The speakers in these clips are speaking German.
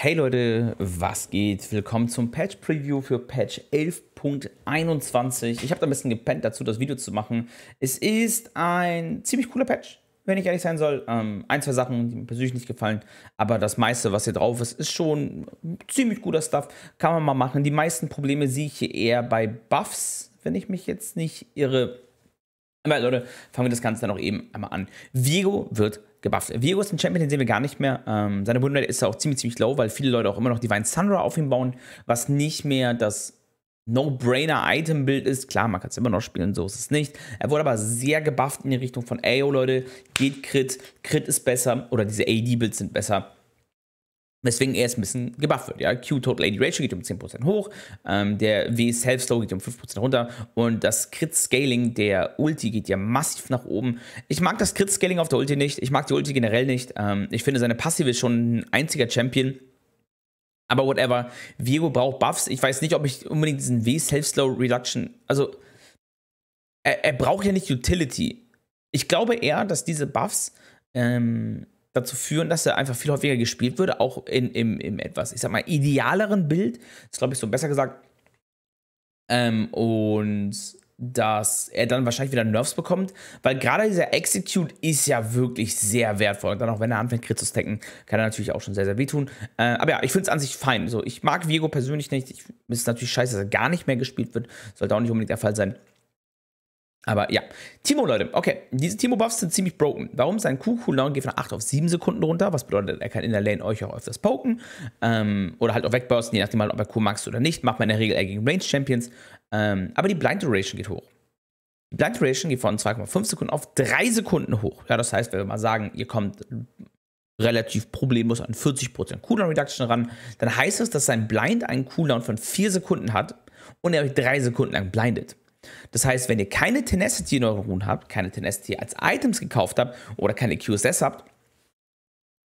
Hey Leute, was geht? Willkommen zum Patch Preview für Patch 11.21. Ich habe da ein bisschen gepennt dazu, das Video zu machen. Es ist ein ziemlich cooler Patch, wenn ich ehrlich sein soll. Ähm, ein, zwei Sachen, die mir persönlich nicht gefallen, aber das meiste, was hier drauf ist, ist schon ziemlich guter Stuff. Kann man mal machen. Die meisten Probleme sehe ich hier eher bei Buffs, wenn ich mich jetzt nicht irre. Aber Leute, fangen wir das Ganze dann auch eben einmal an. Vigo wird gebufft. Viego ist ein Champion, den sehen wir gar nicht mehr. Ähm, seine Win ist auch ziemlich, ziemlich low, weil viele Leute auch immer noch Divine Sunra auf ihn bauen, was nicht mehr das No-Brainer-Item-Bild ist. Klar, man kann es immer noch spielen, so ist es nicht. Er wurde aber sehr gebufft in die Richtung von, ey, oh Leute, geht Crit, Crit ist besser oder diese AD-Builds sind besser. Weswegen er jetzt ein bisschen gebufft wird. Ja? Q-Total Lady Ratio geht um 10% hoch, ähm, der W-Self-Slow geht um 5% runter und das Crit-Scaling der Ulti geht ja massiv nach oben. Ich mag das Crit-Scaling auf der Ulti nicht, ich mag die Ulti generell nicht. Ähm, ich finde, seine Passive ist schon ein einziger Champion. Aber whatever, Viego braucht Buffs. Ich weiß nicht, ob ich unbedingt diesen W-Self-Slow-Reduction, also er, er braucht ja nicht Utility. Ich glaube eher, dass diese Buffs ähm, dazu führen, dass er einfach viel häufiger gespielt würde, auch in, im, im etwas, ich sag mal, idealeren Bild. Ist, glaube ich, so besser gesagt. Ähm, und dass er dann wahrscheinlich wieder Nerfs bekommt, weil gerade dieser Execute ist ja wirklich sehr wertvoll. Und dann auch wenn er anfängt, Crit zu stacken, kann er natürlich auch schon sehr, sehr wehtun. Äh, aber ja, ich finde es an sich fein. So, ich mag Viego persönlich nicht. Ich, es ist natürlich scheiße, dass er gar nicht mehr gespielt wird. Sollte auch nicht unbedingt der Fall sein. Aber ja, Timo, Leute, okay, diese Timo-Buffs sind ziemlich broken. Warum? Sein Q-Cooldown geht von 8 auf 7 Sekunden runter, was bedeutet, er kann in der Lane euch auch öfters poken ähm, oder halt auch wegbursten, je nachdem, halt, ob er Q max oder nicht. Macht man in der Regel eher gegen Range-Champions. Ähm, aber die Blind Duration geht hoch. Die Blind Duration geht von 2,5 Sekunden auf 3 Sekunden hoch. Ja, das heißt, wenn wir mal sagen, ihr kommt relativ problemlos an 40% Cooldown Reduction ran, dann heißt es, dass sein Blind einen Cooldown von 4 Sekunden hat und er euch 3 Sekunden lang blindet. Das heißt, wenn ihr keine Tenacity-Neuronen in habt, keine Tenacity als Items gekauft habt oder keine QSS habt,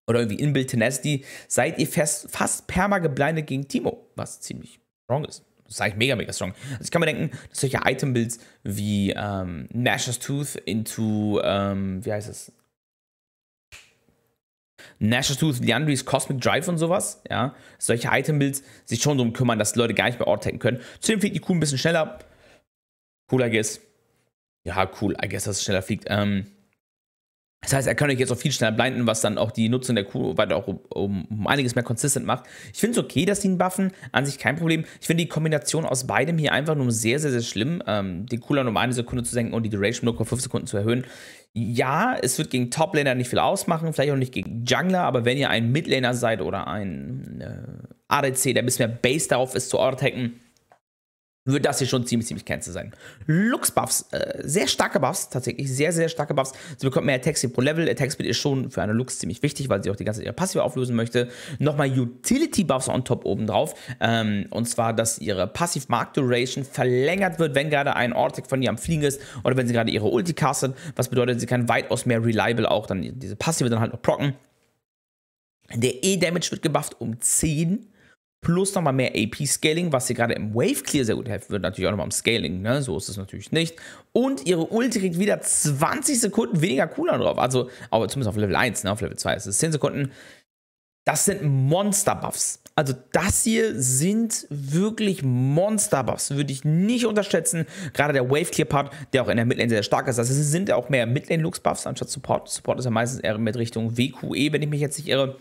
oder irgendwie Inbuilt Tenacity, seid ihr fast, fast perma geblindet gegen Timo, was ziemlich strong ist. Das ist eigentlich mega, mega strong. Also ich kann mir denken, dass solche Item-Builds wie ähm, Nash's Tooth into, ähm, wie heißt es? Nash's Tooth, Leandri's Cosmic Drive und sowas, ja, solche Item-Builds sich schon darum kümmern, dass Leute gar nicht mehr Ort hacken können. Zudem fliegt die Kuh ein bisschen schneller, Cool, I guess. Ja, cool, I guess, dass es schneller fliegt. Ähm, das heißt, er kann euch jetzt auch viel schneller blinden, was dann auch die Nutzung der Kuh weiter auch um, um, einiges mehr konsistent macht. Ich finde es okay, dass die ihn buffen, an sich kein Problem. Ich finde die Kombination aus beidem hier einfach nur sehr, sehr, sehr schlimm. Ähm, den Cooldown um eine Sekunde zu senken und die Duration um 0,5 Sekunden zu erhöhen. Ja, es wird gegen Top-Laner nicht viel ausmachen, vielleicht auch nicht gegen Jungler, aber wenn ihr ein Midlaner seid oder ein äh, ADC, der ein bisschen mehr Base darauf ist zu auto-attacken, wird das hier schon ziemlich, ziemlich cancer sein. Lux-Buffs, äh, sehr starke Buffs, tatsächlich, sehr, sehr starke Buffs. Sie bekommt mehr Attacks pro Level. Attack Speed ist schon für eine Lux ziemlich wichtig, weil sie auch die ganze Zeit ihre Passive auflösen möchte. Nochmal Utility-Buffs on top obendrauf. Ähm, und zwar, dass ihre passiv mark duration verlängert wird, wenn gerade ein Ortic von ihr am Fliegen ist oder wenn sie gerade ihre Ulti castet. Was bedeutet, sie kann weitaus mehr reliable auch dann diese Passive dann halt noch procken. Der E-Damage wird gebufft um 10 plus nochmal mehr AP-Scaling, was ihr gerade im Wave Clear sehr gut helfen wird. Natürlich auch nochmal im Scaling, ne? so ist es natürlich nicht. Und ihre Ulti kriegt wieder 20 Sekunden weniger Cooldown drauf. Also, aber zumindest auf Level 1, ne? auf Level 2 ist es 10 Sekunden. Das sind Monster-Buffs. Also das hier sind wirklich Monster-Buffs. Würde ich nicht unterschätzen. Gerade der Wave-Clear-Part, der auch in der Midlane sehr, stark ist. Das sind ja auch mehr Midlane-Looks-Buffs anstatt Support. Support ist ja meistens eher mit Richtung WQE, wenn ich mich jetzt nicht irre.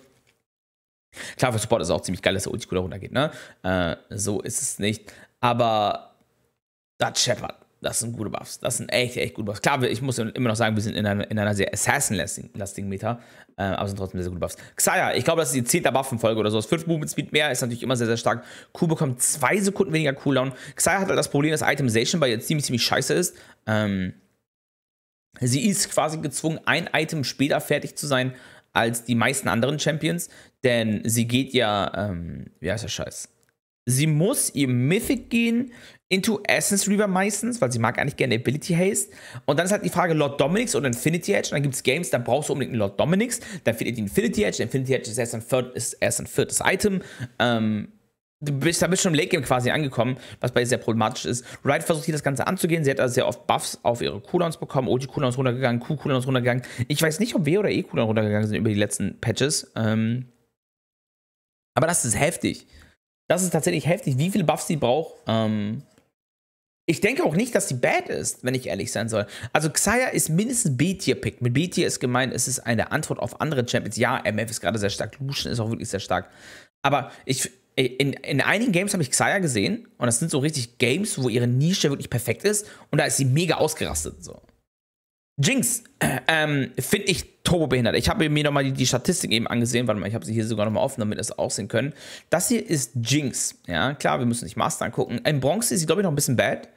Klar, für Support ist es auch ziemlich geil, dass der Oldschool runtergeht, ne? Äh, so ist es nicht. Aber das Shepard, das sind gute Buffs. Das sind echt, echt gute Buffs. Klar, ich muss immer noch sagen, wir sind in einer, in einer sehr Assassin-lastigen Meta, äh, aber sind trotzdem sehr gute Buffs. Xayah, ich glaube, das ist die 10. Buffen-Folge oder sowas. 5 Movement Speed mehr ist natürlich immer sehr, sehr stark. Q bekommt 2 Sekunden weniger Cooldown. Xayah hat halt das Problem, dass Itemization bei ihr ziemlich, ziemlich scheiße ist. Ähm, sie ist quasi gezwungen, ein Item später fertig zu sein, als die meisten anderen Champions, denn sie geht ja, ähm, wie heißt der Scheiß? Sie muss ihr Mythic gehen into Essence Reaver meistens, weil sie mag eigentlich gerne Ability Haste. Und dann ist halt die Frage Lord Dominix oder Infinity Edge. Und dann gibt es Games, da brauchst du unbedingt einen Lord Dominix, dann findet ihr die Infinity Edge. Infinity Edge ist erst ein, third, ist erst ein viertes Item. Ähm, du bist, da bist du schon im Late Game quasi angekommen, was bei ihr sehr problematisch ist. Wright versucht hier das Ganze anzugehen. Sie hat also sehr oft Buffs auf ihre Cooldowns bekommen. OG oh, Cooldowns runtergegangen, Q Cooldowns runtergegangen. Ich weiß nicht, ob W oder E Cooldowns runtergegangen sind über die letzten Patches. Ähm aber das ist heftig. Das ist tatsächlich heftig, wie viele Buffs sie braucht. Ähm ich denke auch nicht, dass sie bad ist, wenn ich ehrlich sein soll. Also Xayah ist mindestens B-Tier-Pick. Mit B-Tier ist gemeint, es ist eine Antwort auf andere Champions. Ja, MF ist gerade sehr stark, Lucian ist auch wirklich sehr stark. Aber ich, in, in einigen Games habe ich Xayah gesehen und das sind so richtig Games, wo ihre Nische wirklich perfekt ist und da ist sie mega ausgerastet. So. Jinx, ähm, finde ich turbo behindert. Ich habe mir nochmal die, die Statistik eben angesehen. Warte mal, ich habe sie hier sogar nochmal offen, damit ihr es auch sehen können. Das hier ist Jinx. Ja, klar, wir müssen nicht Master angucken. In Bronze ist sie, glaube ich, noch ein bisschen bad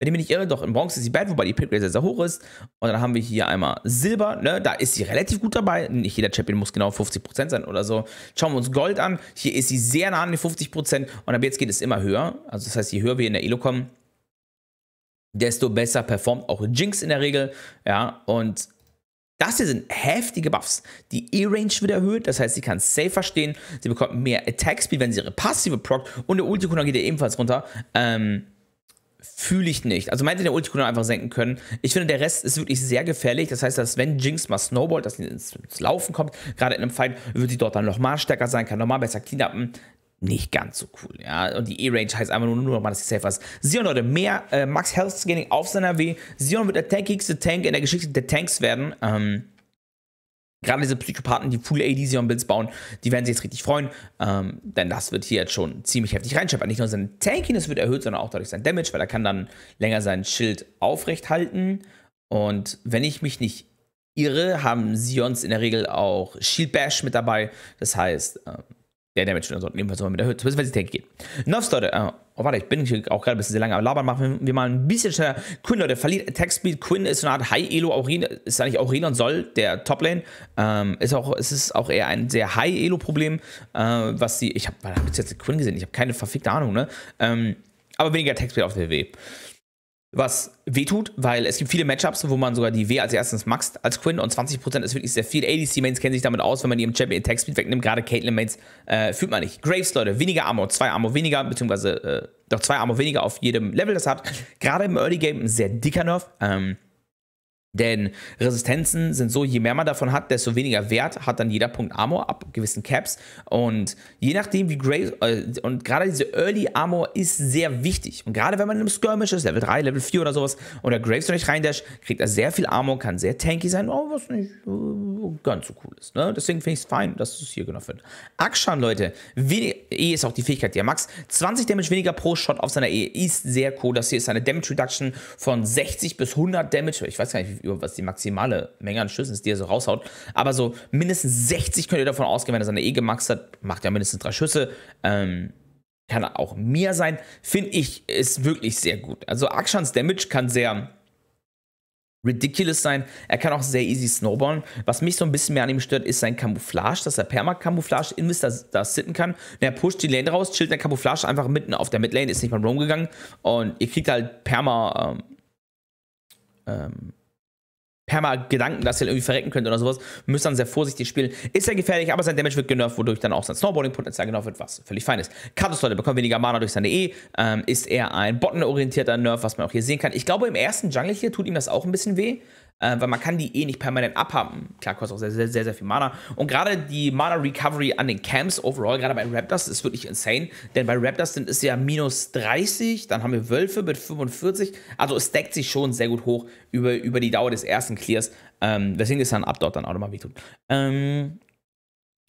wenn ich mich nicht irre, doch in Bronze ist sie bad, wobei die Pit sehr, sehr hoch ist. Und dann haben wir hier einmal Silber, ne? da ist sie relativ gut dabei. Nicht jeder Champion muss genau 50% sein oder so. Schauen wir uns Gold an. Hier ist sie sehr nah an den 50% und ab jetzt geht es immer höher. Also das heißt, je höher wir in der Elo kommen, desto besser performt auch Jinx in der Regel. Ja, und das hier sind heftige Buffs. Die E-Range wird erhöht, das heißt, sie kann safer stehen. Sie bekommt mehr Attack Speed, wenn sie ihre passive proc. Und der Ultikuna geht ja ebenfalls runter. Ähm, fühle ich nicht. Also meinte der Ultikunde einfach senken können. Ich finde, der Rest ist wirklich sehr gefährlich. Das heißt, dass wenn Jinx mal snowballt, dass sie ins, ins Laufen kommt, gerade in einem Fight, wird sie dort dann nochmal stärker sein, kann nochmal besser cleanupen. Nicht ganz so cool, ja. Und die E-Range heißt einfach nur, nur nochmal, dass sie safe ist. Sion, Leute, mehr äh, Max Health scanning auf seiner W. Sion wird der tankigste Tank in der Geschichte der Tanks werden. Ähm, gerade diese Psychopathen, die Full AD Elysium Builds bauen, die werden sich jetzt richtig freuen, ähm, denn das wird hier jetzt schon ziemlich heftig reinscheppern. Nicht nur sein Tankiness wird erhöht, sondern auch dadurch sein Damage, weil er kann dann länger sein Schild aufrecht halten. Und wenn ich mich nicht irre, haben Sions in der Regel auch Shield Bash mit dabei. Das heißt, ähm, der Damage oder so. Nehmen wir so mit erhöht, zumindest wenn sie Tank geht. Nerfs, Leute. Äh, oh, warte, ich bin hier auch gerade ein bisschen sehr lange am Labern. Machen wir mal ein bisschen schneller. Quinn, Leute, verliert Attack Speed. Quinn ist so eine Art High-Elo. aurin ist eigentlich Aurin und Soll, der Top-Lane. Ähm, ist auch, es ist auch eher ein sehr High-Elo-Problem, äh, was die. Ich habe hab ich jetzt Quinn gesehen. Ich habe keine verfickte Ahnung, ne? Ähm, aber weniger Attack Speed auf WW was wehtut, weil es gibt viele Matchups, wo man sogar die W als erstes maxt als Quinn und 20% ist wirklich sehr viel. ADC-Mains kennen sich damit aus, wenn man die im Champion Attack Speed wegnimmt. Gerade Caitlyn-Mains äh, fühlt man nicht. Graves, Leute, weniger Armor, zwei Armor weniger, beziehungsweise äh, doch zwei Armor weniger auf jedem Level. Das hat gerade im Early Game ein sehr dicker Nerf. Ähm, denn Resistenzen sind so, je mehr man davon hat, desto weniger Wert hat dann jeder Punkt Armor ab gewissen Caps. Und je nachdem, wie Graves, äh, und gerade diese Early Armor ist sehr wichtig. Und gerade wenn man im Skirmish ist, Level 3, Level 4 oder sowas, oder Graves noch nicht reindasht, kriegt er sehr viel Armor, kann sehr tanky sein, oh, was nicht, äh, ganz so cool ist. Ne? Deswegen finde ich es fein, dass es hier genommen wird. Akshan, Leute, wenig, E ist auch die Fähigkeit, die er max. 20 Damage weniger pro Shot auf seiner E ist sehr cool. Das hier ist eine Damage Reduction von 60 bis 100 Damage. Ich weiß gar nicht, was die maximale Menge an Schüssen ist, die er so raushaut. Aber so mindestens 60 könnt ihr davon ausgehen, wenn er seine E gemaxt hat, macht ja mindestens drei Schüsse. Ähm, kann auch mehr sein. Finde ich, ist wirklich sehr gut. Also Akshans Damage kann sehr ridiculous sein. Er kann auch sehr easy snowballen. Was mich so ein bisschen mehr an ihm stört, ist sein Camouflage, dass er Perma-Camouflage in Mr. da sitzen kann. er pusht die Lane raus, chillt der Camouflage einfach mitten auf der Midlane, ist nicht mal Roam gegangen und ihr kriegt halt Perma ähm, ähm, perma Gedanken, dass er irgendwie verrecken könnt oder sowas, müsst dann sehr vorsichtig spielen. Ist er gefährlich, aber sein Damage wird genervt, wodurch dann auch sein Snowboarding-Potenzial genervt wird, was völlig fein ist. Katus, Leute, bekommt weniger Mana durch seine E, ähm, ist er ein bottenorientierter Nerf, was man auch hier sehen kann. Ich glaube, im ersten Jungle hier tut ihm das auch ein bisschen weh, äh, weil man kann die eh nicht permanent abhaben. Klar, kostet auch sehr, sehr, sehr, sehr viel Mana. Und gerade die Mana-Recovery an den Camps overall, gerade bei Raptors, ist wirklich insane, denn bei Raptors sind es ja minus 30, dann haben wir Wölfe mit 45, also es deckt sich schon sehr gut hoch über, über die Dauer des ersten Clears, ähm, weswegen es dann ab dort dann auch nochmal wehtut. Ähm,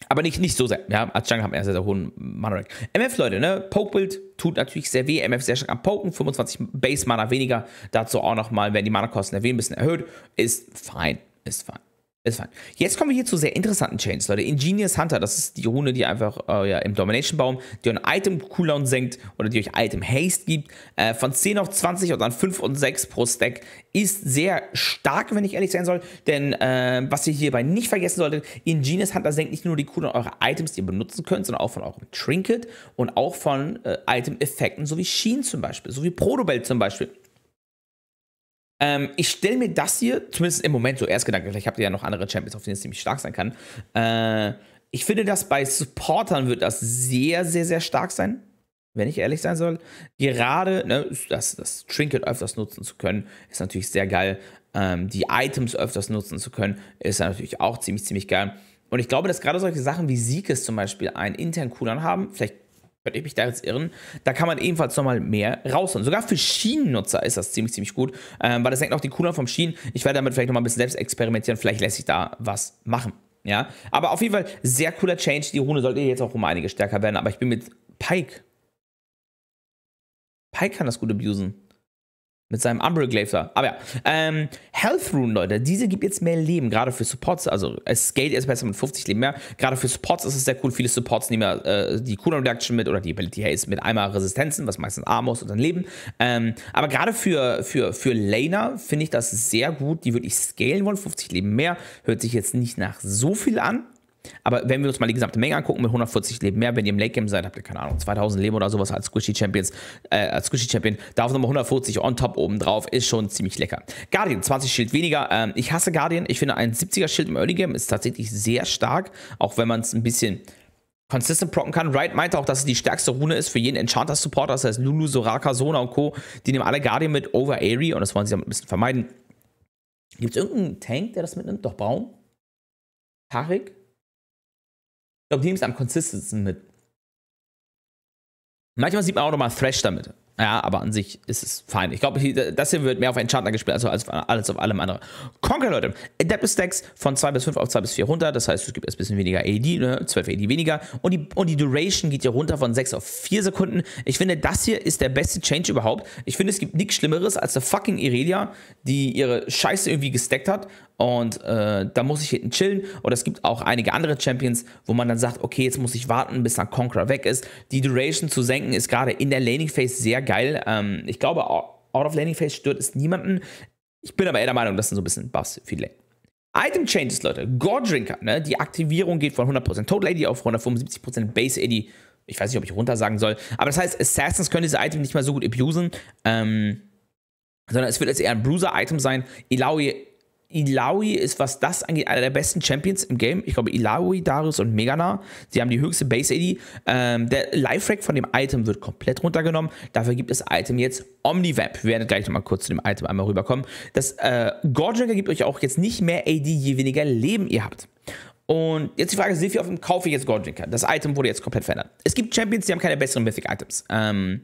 aber nicht, nicht so sehr. Ja, als Ajang hat einen sehr, sehr hohen Mana-Rank. MF, Leute, ne? Poke-Build tut natürlich sehr weh. MF sehr stark am Poken. 25 Base-Mana weniger. Dazu auch nochmal, wenn die Mana-Kosten erwähnt, ein bisschen erhöht. Ist fein. Ist fein. Ist fun. Jetzt kommen wir hier zu sehr interessanten Chains, Leute. Ingenious Hunter, das ist die Rune, die einfach äh, ja, im Domination-Baum, die euren Item-Cooldown senkt oder die euch Item-Haste gibt. Äh, von 10 auf 20 und dann 5 und 6 pro Stack ist sehr stark, wenn ich ehrlich sein soll. Denn äh, was ihr hierbei nicht vergessen solltet, Ingenious Hunter senkt nicht nur die Cooldown eurer Items, die ihr benutzen könnt, sondern auch von eurem Trinket und auch von äh, Item-Effekten, so wie Sheen zum Beispiel, so wie Protobell zum Beispiel. Ähm, ich stelle mir das hier, zumindest im Moment so erst Gedanken, vielleicht habt ihr ja noch andere Champions, auf denen es ziemlich stark sein kann. Äh, ich finde, dass bei Supportern wird das sehr, sehr, sehr stark sein, wenn ich ehrlich sein soll. Gerade ne, das, das Trinket öfters nutzen zu können, ist natürlich sehr geil. Ähm, die Items öfters nutzen zu können, ist natürlich auch ziemlich, ziemlich geil. Und ich glaube, dass gerade solche Sachen wie Sieges zum Beispiel einen internen Cooldown haben, vielleicht könnte ich mich da jetzt irren, da kann man ebenfalls nochmal mehr rausholen. Sogar für Schienennutzer ist das ziemlich, ziemlich gut, ähm, weil das hängt auch den Cooldown vom Schienen. Ich werde damit vielleicht nochmal ein bisschen selbst experimentieren, vielleicht lässt sich da was machen. Ja, aber auf jeden Fall sehr cooler Change. Die Rune sollte jetzt auch um einige stärker werden, aber ich bin mit Pike. Pike kann das gut abusen. Mit seinem Umbral Aber ja. Ähm, Health Rune, Leute, diese gibt jetzt mehr Leben, gerade für Supports. Also es scaled erst besser mit 50 Leben mehr. Gerade für Supports ist es sehr cool. Viele Supports nehmen ja äh, die Cooldown Reduction mit oder die Ability Haze mit einmal Resistenzen, was meistens Armos und dann Leben. Ähm, aber gerade für, für, für Laner finde ich das sehr gut. Die wirklich scalen wollen. 50 Leben mehr. Hört sich jetzt nicht nach so viel an, aber wenn wir uns mal die gesamte Menge angucken, mit 140 Leben mehr, wenn ihr im Late Game seid, habt ihr keine Ahnung, 2000 Leben oder sowas als Squishy Champions, äh, als Squishy Champion, darauf nochmal 140 on top oben drauf, ist schon ziemlich lecker. Guardian, 20 Schild weniger. Ähm, ich hasse Guardian. Ich finde, ein 70er Schild im Early Game ist tatsächlich sehr stark, auch wenn man es ein bisschen consistent procken kann. Wright meinte auch, dass es die stärkste Rune ist für jeden Enchanter-Supporter, das heißt Lulu, Soraka, Sona und Co. Die nehmen alle Guardian mit over Aerie und das wollen sie damit ein bisschen vermeiden. Gibt es irgendeinen Tank, der das mitnimmt? Doch, Baum? Tarik? Ich glaube, die nehmen es am konsistentesten mit. Manchmal sieht man auch nochmal Thrash damit. Ja, aber an sich ist es fein. Ich glaube, das hier wird mehr auf Enchanter gespielt, also als auf, alles auf allem anderen. Conquer, Leute. Adaptive Stacks von 2 bis 5 auf 2 bis 4 runter. Das heißt, es gibt erst ein bisschen weniger AD, ne? 12 AD weniger. Und die, und die Duration geht hier runter von 6 auf 4 Sekunden. Ich finde, das hier ist der beste Change überhaupt. Ich finde, es gibt nichts Schlimmeres als eine fucking Irelia, die ihre Scheiße irgendwie gestackt hat. Und äh, da muss ich hinten chillen. Oder es gibt auch einige andere Champions, wo man dann sagt, okay, jetzt muss ich warten, bis dann Conqueror weg ist. Die Duration zu senken ist gerade in der Laning Phase sehr geil. Ähm, ich glaube, Out of Landing Phase stört es niemanden. Ich bin aber eher der Meinung, das sind so ein bisschen Buffs für die Item Changes, Leute. Gore Drinker, ne? Die Aktivierung geht von 100% Total AD auf 175% Base AD. Ich weiß nicht, ob ich runter sagen soll. Aber das heißt, Assassins können diese Item nicht mal so gut abusen. Ähm, sondern es wird jetzt eher ein Bruiser-Item sein. Ilaoi Ilaui ist, was das angeht, einer der besten Champions im Game. Ich glaube, Ilaui, Darius und Megana, sie haben die höchste Base-AD. Ähm, der Life-Rack von dem Item wird komplett runtergenommen. Dafür gibt es Item jetzt Omnivamp. Wir werden gleich nochmal kurz zu dem Item einmal rüberkommen. Das äh, Gordringer gibt euch auch jetzt nicht mehr AD, je weniger Leben ihr habt. Und jetzt die Frage, ist, wie viel auf dem kaufe ich jetzt Gordrinker? Das Item wurde jetzt komplett verändert. Es gibt Champions, die haben keine besseren Mythic-Items. Ähm,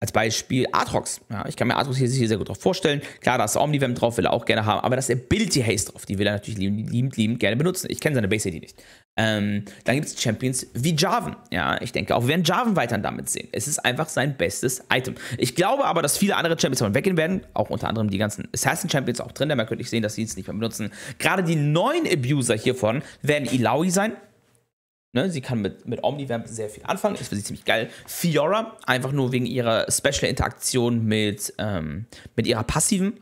als Beispiel Atrox. Ja, ich kann mir Atrox hier, hier sehr gut drauf vorstellen. Klar, da ist Omnivam drauf, will er auch gerne haben, aber das Ability Haste drauf, die will er natürlich liebend, liebend, liebend gerne benutzen. Ich kenne seine Base ID nicht. Ähm, dann gibt es Champions wie Jarvan. Ja, ich denke, auch wir werden Jarvan weiterhin damit sehen. Es ist einfach sein bestes Item. Ich glaube aber, dass viele andere Champions davon weggehen werden, auch unter anderem die ganzen Assassin-Champions auch drin, da könnte ich sehen, dass sie es nicht mehr benutzen. Gerade die neuen Abuser hiervon werden Ilaoi sein, Ne, sie kann mit, mit Omnivamp sehr viel anfangen, ist für sie ziemlich geil. Fiora, einfach nur wegen ihrer Special-Interaktion mit, ähm, mit ihrer passiven.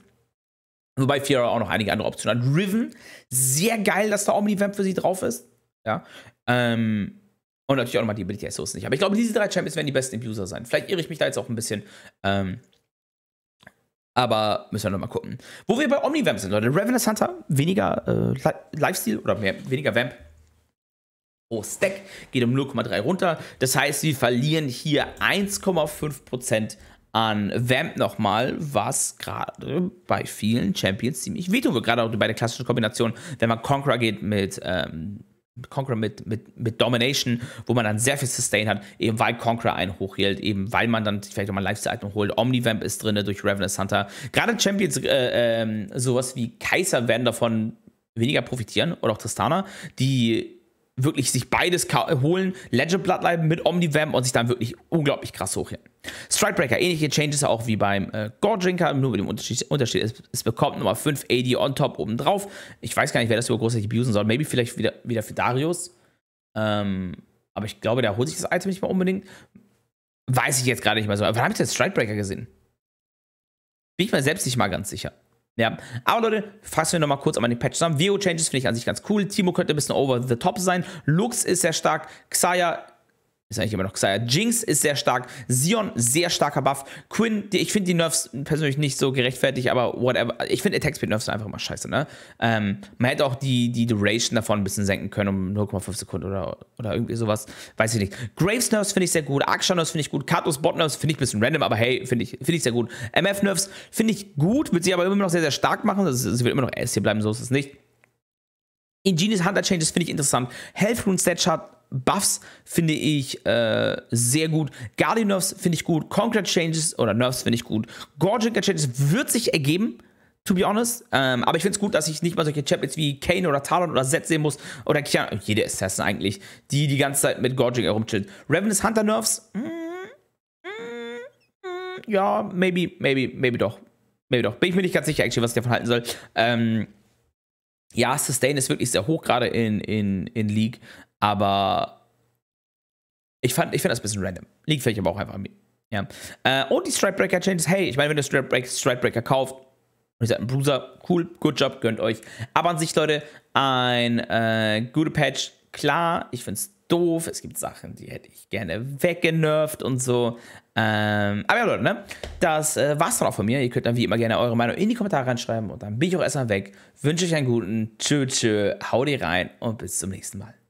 Wobei Fiora auch noch einige andere Optionen hat. Riven, sehr geil, dass da Omnivamp für sie drauf ist. Ja. Ähm, und natürlich auch nochmal die Ability Source nicht. Aber ich glaube, diese drei Champions werden die besten im sein. Vielleicht irre ich mich da jetzt auch ein bisschen. Ähm, aber müssen wir nochmal gucken. Wo wir bei Omnivamp sind, Leute. Ravenous Hunter, weniger äh, Lifestyle oder mehr, weniger Vamp, pro Stack, geht um 0,3 runter. Das heißt, wir verlieren hier 1,5% an Vamp nochmal, was gerade bei vielen Champions ziemlich wehtun wird. Gerade auch bei der klassischen Kombination, wenn man Conqueror geht mit. Ähm, Conqueror mit, mit, mit Domination, wo man dann sehr viel Sustain hat, eben weil Conqueror einen hochhielt, eben weil man dann vielleicht nochmal Lifestyle-Item holt. Omnivamp ist drin durch Ravenous Hunter. Gerade Champions, äh, äh, sowas wie Kaiser werden davon weniger profitieren oder auch Tristana, die wirklich sich beides holen, Legend Bloodline mit Omnivamp und sich dann wirklich unglaublich krass hochheben. Strikebreaker, ähnliche Changes auch wie beim äh, Gore Drinker, nur mit dem Unterschied, Unterschied es, es bekommt Nummer 5 AD on top oben drauf. Ich weiß gar nicht, wer das über großartig abusen soll. Maybe vielleicht wieder, wieder für Darius. Ähm, aber ich glaube, der holt sich das Item nicht mal unbedingt. Weiß ich jetzt gerade nicht mehr so. Wann habe ich das Strikebreaker gesehen? Bin ich mir selbst nicht mal ganz sicher. Ja, aber Leute, fassen wir nochmal kurz einmal den Patch zusammen. VO Changes finde ich an sich ganz cool. Timo könnte ein bisschen over the top sein. Lux ist sehr stark. Xayah ist eigentlich immer noch Xayah. Jinx ist sehr stark. Sion, sehr starker Buff. Quinn, die, ich finde die Nerfs persönlich nicht so gerechtfertigt, aber whatever. Ich finde Attack Speed Nerfs einfach immer scheiße, ne? Ähm, man hätte auch die, die Duration davon ein bisschen senken können, um 0,5 Sekunden oder, oder irgendwie sowas. Weiß ich nicht. Graves Nerfs finde ich sehr gut. Aksha Nerfs finde ich gut. Katos Bot Nerfs finde ich ein bisschen random, aber hey, finde ich, find ich sehr gut. MF Nerfs finde ich gut, wird sie aber immer noch sehr, sehr stark machen. Das sie wird immer noch S hier bleiben, so ist es nicht. Ingenious Hunter Changes finde ich interessant. Health Rune Stat Chart Buffs finde ich äh, sehr gut. Guardian Nerves finde ich gut. Concrete Changes oder Nerves finde ich gut. Gorgica Changes wird sich ergeben, to be honest. Ähm, aber ich finde es gut, dass ich nicht mal solche Champions wie Kane oder Talon oder Zed sehen muss. Oder Kian jede Assassin eigentlich, die die ganze Zeit mit Gorgica rumchillt. Ravenous Hunter Nerves, mm, mm, mm, ja, maybe, maybe, maybe doch. Maybe doch. Bin ich mir nicht ganz sicher, actually, was ich davon halten soll. Ähm, ja, Sustain ist wirklich sehr hoch, gerade in, in, in League. Aber ich fand, ich fand das ein bisschen random. Liegt vielleicht aber auch einfach an mir. Ja. Äh, und die Strikebreaker Changes, hey, ich meine, wenn ihr Strikebreaker, Strikebreaker kauft, und ihr seid ein Bruiser, cool, good job, gönnt euch. Aber an sich, Leute, ein äh, guter Patch, klar, ich find's doof, es gibt Sachen, die hätte ich gerne weggenervt und so. Ähm, aber ja, Leute, ne? Das äh, war's dann auch von mir. Ihr könnt dann wie immer gerne eure Meinung in die Kommentare reinschreiben und dann bin ich auch erstmal weg. Wünsche euch einen guten Tschö, tschö, hau dir rein und bis zum nächsten Mal.